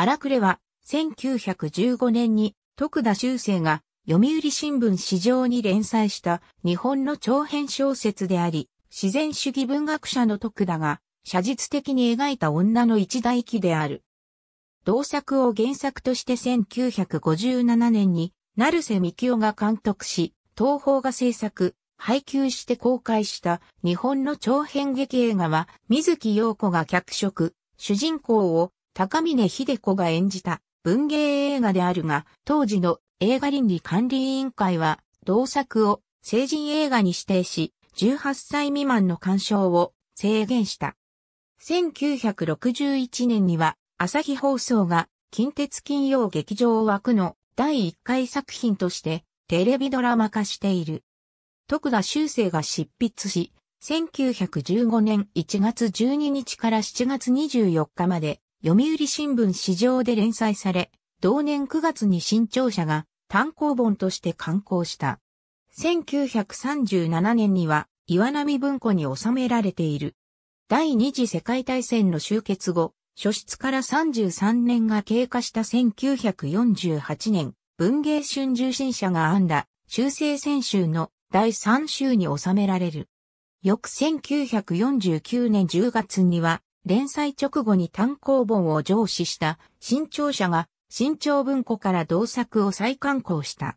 荒くれは、1915年に徳田修正が読売新聞市場に連載した日本の長編小説であり、自然主義文学者の徳田が写実的に描いた女の一大記である。同作を原作として1957年に、成瀬美夫が監督し、東宝が制作、配給して公開した日本の長編劇映画は、水木陽子が脚色、主人公を高峰秀子が演じた文芸映画であるが、当時の映画倫理管理委員会は、同作を成人映画に指定し、18歳未満の鑑賞を制限した。1961年には、朝日放送が近鉄金曜劇場枠の第1回作品としてテレビドラマ化している。徳田修正が執筆し、1915年1月12日から7月24日まで読売新聞市場で連載され、同年9月に新潮社が単行本として刊行した。1937年には岩波文庫に収められている。第二次世界大戦の終結後、初出から33年が経過した1948年、文芸春秋新社が編んだ修正選集の第3週に収められる。翌1949年10月には連載直後に単行本を上司した新潮社が新潮文庫から同作を再刊行した。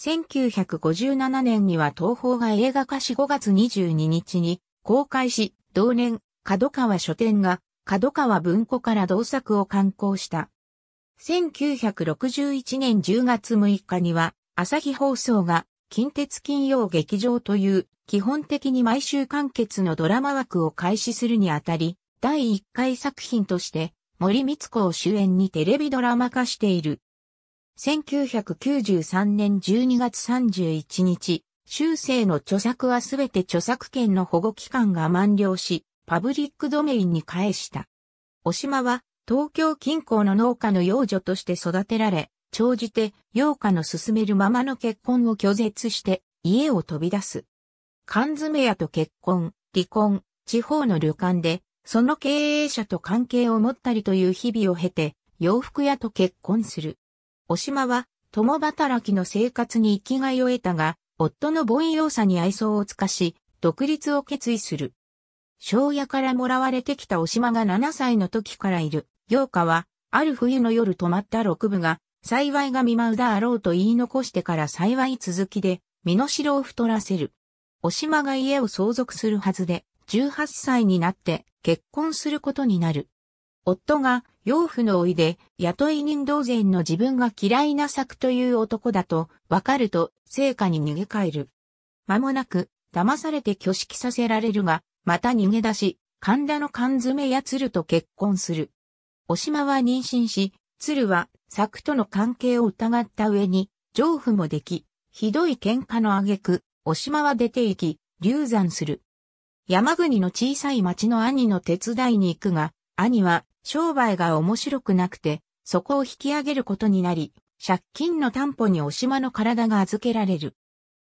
1957年には東宝が映画化し5月22日に公開し、同年、角川書店が角川文庫から同作を刊行した。1961年10月6日には朝日放送が近鉄金曜劇場という基本的に毎週完結のドラマ枠を開始するにあたり、第1回作品として森光子を主演にテレビドラマ化している。1993年12月31日、修正の著作はすべて著作権の保護期間が満了し、パブリックドメインに返した。お島は東京近郊の農家の養女として育てられ、長じて養家の進めるままの結婚を拒絶して家を飛び出す。缶詰屋と結婚、離婚、地方の旅館でその経営者と関係を持ったりという日々を経て、洋服屋と結婚する。お島は、共働きの生活に生きがいを得たが、夫の凡庸さに愛想を尽かし、独立を決意する。庄屋からもらわれてきたお島が7歳の時からいる、洋歌は、ある冬の夜泊まった六部が、幸いが見舞うだあろうと言い残してから幸い続きで、身の代を太らせる。お島が家を相続するはずで、18歳になって、結婚することになる。夫が養父の老いで雇い人同然の自分が嫌いな作という男だとわかると成果に逃げ帰る。間もなく騙されて挙式させられるが、また逃げ出し、神田の缶詰や鶴と結婚する。お島は妊娠し、鶴は作との関係を疑った上に、丈夫もでき、ひどい喧嘩の挙句、お島は出て行き、流産する。山国の小さい町の兄の手伝いに行くが、兄は商売が面白くなくて、そこを引き上げることになり、借金の担保にお島の体が預けられる。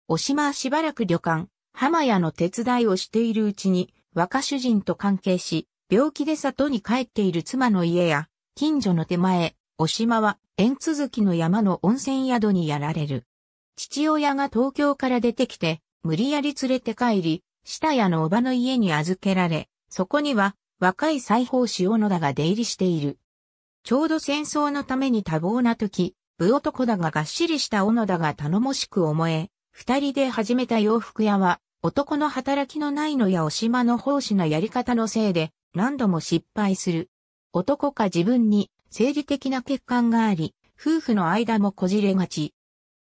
お島はしばらく旅館、浜屋の手伝いをしているうちに、若主人と関係し、病気で里に帰っている妻の家や、近所の手前、お島は縁続きの山の温泉宿にやられる。父親が東京から出てきて、無理やり連れて帰り、下屋の叔母の家に預けられ、そこには若い裁縫師小野田が出入りしている。ちょうど戦争のために多忙な時、武男だががっしりした小野田が頼もしく思え、二人で始めた洋服屋は、男の働きのないのやお島の奉仕のやり方のせいで、何度も失敗する。男か自分に、生理的な欠陥があり、夫婦の間もこじれがち。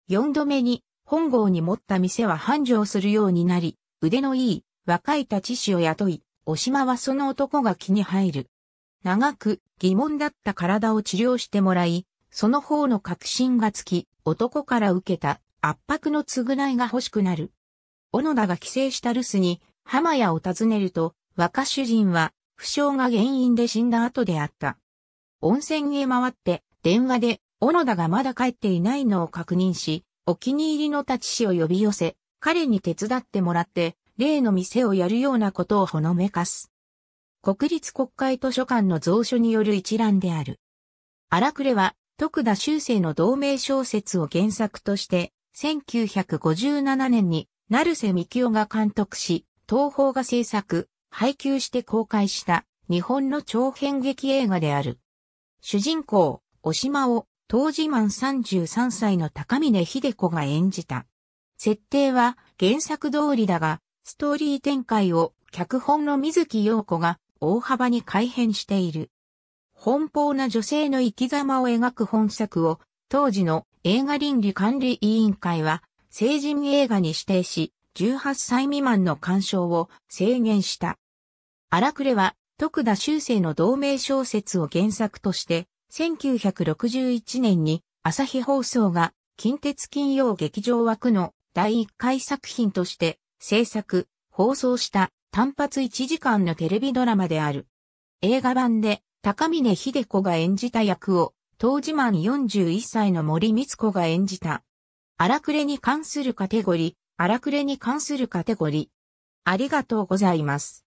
四度目に、本郷に持った店は繁盛するようになり、腕のいい、若い立ち師を雇い、お島はその男が気に入る。長く疑問だった体を治療してもらい、その方の確信がつき、男から受けた圧迫の償いが欲しくなる。小野田が帰省した留守に、浜屋を訪ねると、若主人は、負傷が原因で死んだ後であった。温泉へ回って、電話で、小野田がまだ帰っていないのを確認し、お気に入りの立ち師を呼び寄せ、彼に手伝ってもらって、例の店をやるようなことをほのめかす。国立国会図書館の蔵書による一覧である。荒くれは、徳田修正の同名小説を原作として、1957年に、成瀬幹夫が監督し、東宝が制作、配給して公開した、日本の長編劇映画である。主人公、おしまを、当時満33歳の高峰秀子が演じた。設定は原作通りだが、ストーリー展開を脚本の水木陽子が大幅に改変している。奔放な女性の生き様を描く本作を、当時の映画倫理管理委員会は、成人映画に指定し、18歳未満の鑑賞を制限した。荒くれは、徳田修正の同名小説を原作として、1961年に朝日放送が近鉄金曜劇場枠の第1回作品として制作、放送した単発1時間のテレビドラマである。映画版で高峰秀子が演じた役を、当時満41歳の森光子が演じた。荒くれに関するカテゴリー、荒くれに関するカテゴリー。ありがとうございます。